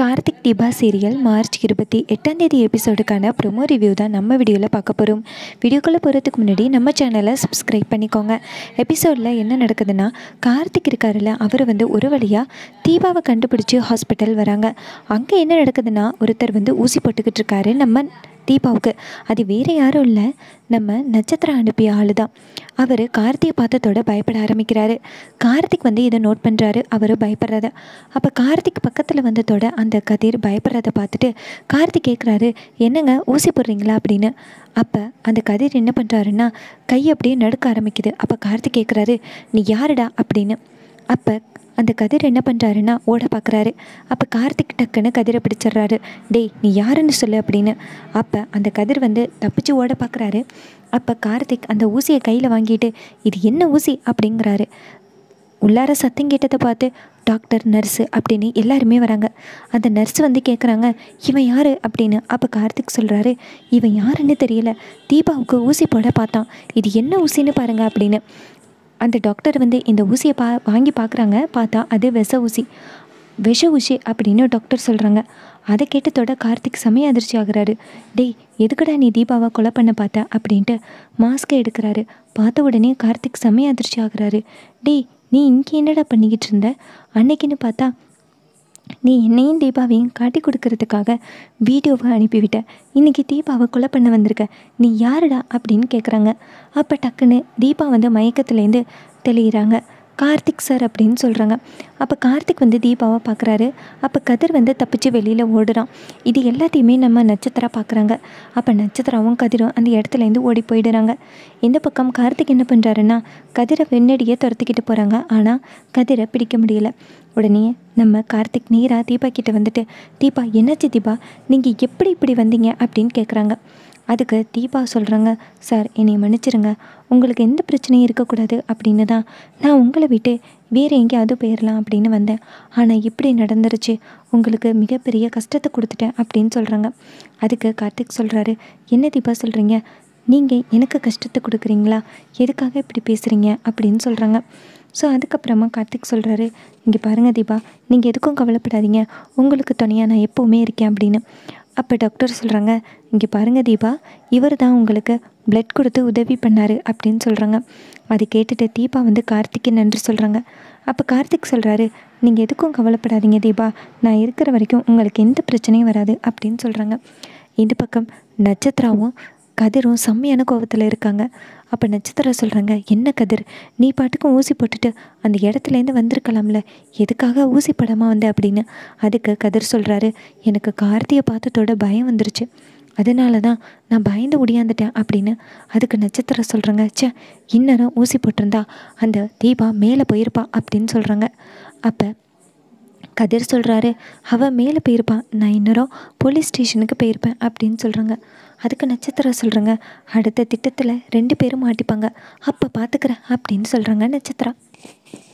கார்த்திக் டிபா serial March இருபத்தி எட்டாம் தேதி எபிசோடுக்கான ப்ரொமோ ரிவ்யூ தான் நம்ம வீடியோவில் பார்க்க போகிறோம் வீடியோக்குள்ளே போகிறதுக்கு முன்னாடி நம்ம சேனலை சப்ஸ்கிரைப் பண்ணிக்கோங்க எபிசோடில் என்ன நடக்குதுன்னா கார்த்திக் இருக்காரில் அவர் வந்து ஒரு வழியாக தீபாவை கண்டுபிடிச்சி ஹாஸ்பிட்டல் வராங்க அங்கே என்ன நடக்குதுன்னா ஒருத்தர் வந்து ஊசி போட்டுக்கிட்டு இருக்காரு நம்ம தீபாவுக்கு அது வேறு யாரும் இல்லை நம்ம நட்சத்திரம் அனுப்பிய ஆள் தான் அவர் கார்த்தியை பார்த்ததோட பயப்பட ஆரம்பிக்கிறாரு கார்த்திக் வந்து இதை நோட் பண்ணுறாரு அவர் பயப்படுறத அப்போ கார்த்திக் பக்கத்தில் வந்ததோட அந்த கதிர் பயப்படுறத பார்த்துட்டு கார்த்திக் கேட்குறாரு என்னங்க ஊசி போடுறீங்களா அப்படின்னு அப்போ அந்த கதிர் என்ன பண்ணுறாருன்னா கை அப்படியே நடுக்க ஆரம்பிக்குது அப்போ கார்த்திக் கேட்குறாரு நீ யாருடா அப்படின்னு அப்போ அந்த கதிர் என்ன பண்ணுறாருன்னா ஓட பார்க்குறாரு அப்போ கார்த்திக் டக்குன்னு கதிரை பிடிச்சிடுறாரு டேய் நீ யாருன்னு சொல்லு அப்படின்னு அப்போ அந்த கதிர் வந்து தப்பிச்சு ஓட பார்க்குறாரு அப்போ கார்த்திக் அந்த ஊசியை கையில் வாங்கிட்டு இது என்ன ஊசி அப்படிங்கிறாரு உள்ளார சத்தம் கேட்டதை பார்த்து டாக்டர் நர்ஸு அப்படின்னு எல்லாருமே வராங்க அந்த நர்ஸ் வந்து கேட்குறாங்க இவன் யார் அப்படின்னு அப்போ கார்த்திக் சொல்கிறாரு இவன் யாருன்னு தெரியல தீபாவுக்கு ஊசி போட பார்த்தான் இது என்ன ஊசின்னு பாருங்கள் அப்படின்னு அந்த டாக்டர் வந்து இந்த ஊசியை பா வாங்கி பார்க்குறாங்க பார்த்தா அது விஷ ஊசி விஷ ஊசி அப்படின்னு டாக்டர் சொல்கிறாங்க அதை கேட்டதோட கார்த்திக் சமய அதிர்ச்சி ஆகுறாரு டேய் எதுக்குடா நீ தீபாவை கொலை பண்ண பார்த்த அப்படின்ட்டு மாஸ்க்கை எடுக்கிறாரு பார்த்த உடனே கார்த்திக் சமய அதிர்ச்சி ஆகுறாரு டேய் நீ இங்கே என்னடா பண்ணிக்கிட்டு இருந்த அன்னைக்குன்னு பார்த்தா நீ என்னையும் தீபாவையும் காட்டி கொடுக்கறதுக்காக வீடியோவை அனுப்பிவிட்ட இன்றைக்கி தீபாவை கொலை பண்ண வந்திருக்க நீ யாருடா அப்படின்னு கேட்குறாங்க அப்போ டக்குன்னு தீபா வந்து மயக்கத்துலேருந்து தெளிகிறாங்க கார்த்திக் சார் அப்படின்னு சொல்கிறாங்க அப்போ கார்த்திக் வந்து தீபாவை பார்க்குறாரு அப்போ கதிர் வந்து தப்பிச்சு வெளியில் ஓடுறான் இது எல்லாத்தையுமே நம்ம நட்சத்திரம் பார்க்குறாங்க அப்போ நட்சத்திரமும் கதிரும் அந்த இடத்துலேருந்து ஓடி போயிடுறாங்க இந்த பக்கம் கார்த்திக் என்ன பண்ணுறாருன்னா கதிரை வெண்ணடியே துரத்துக்கிட்டு போகிறாங்க ஆனால் கதிரை பிடிக்க முடியல உடனே நம்ம கார்த்திக் நேராக தீபா கிட்டே வந்துட்டு தீபா என்னாச்சு தீபா நீங்கள் எப்படி இப்படி வந்தீங்க அப்படின்னு கேட்குறாங்க அதுக்கு தீபா சொல்கிறாங்க சார் என்னை மன்னிச்சிருங்க உங்களுக்கு எந்த பிரச்சனையும் இருக்கக்கூடாது அப்படின்னு தான் நான் உங்களை விட்டு வேறு எங்கேயாவது போயிடலாம் அப்படின்னு வந்தேன் ஆனால் இப்படி நடந்துருச்சு உங்களுக்கு மிகப்பெரிய கஷ்டத்தை கொடுத்துட்டேன் அப்படின்னு சொல்கிறாங்க அதுக்கு கார்த்திக் சொல்கிறாரு என்ன தீபா சொல்கிறீங்க நீங்கள் எனக்கு கஷ்டத்தை கொடுக்குறீங்களா எதுக்காக இப்படி பேசுகிறீங்க அப்படின்னு சொல்கிறாங்க ஸோ அதுக்கப்புறமா கார்த்திக் சொல்கிறாரு இங்கே பாருங்கள் தீபா நீங்கள் எதுக்கும் கவலைப்படாதீங்க உங்களுக்கு துணையாக நான் எப்போவுமே இருக்கேன் அப்படின்னு அப்போ டாக்டர் சொல்கிறாங்க இங்கே பாருங்கள் தீபா இவர் தான் உங்களுக்கு பிளட் கொடுத்து உதவி பண்ணார் அப்படின்னு சொல்கிறாங்க அது கேட்டுட்டு தீபா வந்து கார்த்திக்கு நன்றி சொல்கிறாங்க அப்போ கார்த்திக் சொல்கிறாரு நீங்கள் எதுக்கும் கவலைப்படாதீங்க தீபா நான் இருக்கிற வரைக்கும் உங்களுக்கு எந்த பிரச்சனையும் வராது அப்படின்னு சொல்கிறாங்க இந்த பக்கம் நட்சத்திராவும் கதிரும் செம்மையான கோபத்தில் இருக்காங்க அப்போ நட்சத்திரம் சொல்கிறாங்க என்ன கதிர் நீ பாட்டுக்கும் ஊசி போட்டுட்டு அந்த இடத்துலேருந்து வந்திருக்கலாம்ல எதுக்காக ஊசி படமாக வந்த அப்படின்னு அதுக்கு கதிர் சொல்கிறாரு எனக்கு கார்த்தியை பார்த்ததோட பயம் வந்துருச்சு அதனால தான் நான் பயந்து ஒடியாந்துட்டேன் அப்படின்னு அதுக்கு நட்சத்திரம் சொல்கிறாங்க சே இன்னும் ஊசி போட்டிருந்தா அந்த தீபா மேலே போயிருப்பா அப்படின்னு சொல்கிறாங்க அப்போ கதிர் சொல்கிறாரு அவள் மேலே போயிருப்பான் நான் இன்னொரு போலீஸ் ஸ்டேஷனுக்கு போயிருப்பேன் அப்படின்னு சொல்கிறாங்க அதுக்கு நட்சத்திரம் சொல்கிறாங்க அடுத்த திட்டத்தில் ரெண்டு பேரும் மாட்டிப்பாங்க அப்போ பார்த்துக்கிறேன் அப்படின்னு சொல்கிறாங்க நட்சத்திரம்